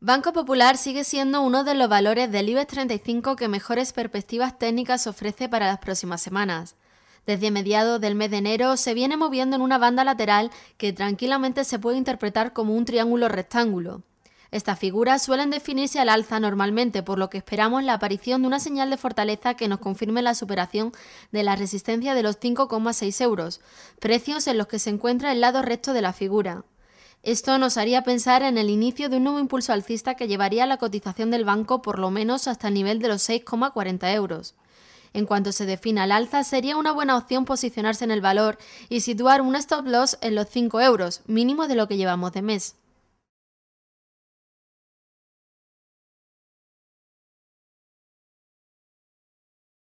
Banco Popular sigue siendo uno de los valores del IBEX 35 que mejores perspectivas técnicas ofrece para las próximas semanas. Desde mediados del mes de enero se viene moviendo en una banda lateral que tranquilamente se puede interpretar como un triángulo rectángulo. Estas figuras suelen definirse al alza normalmente, por lo que esperamos la aparición de una señal de fortaleza que nos confirme la superación de la resistencia de los 5,6 euros, precios en los que se encuentra el lado recto de la figura. Esto nos haría pensar en el inicio de un nuevo impulso alcista que llevaría la cotización del banco por lo menos hasta el nivel de los 6,40 euros. En cuanto se defina el alza, sería una buena opción posicionarse en el valor y situar un stop loss en los 5 euros, mínimo de lo que llevamos de mes.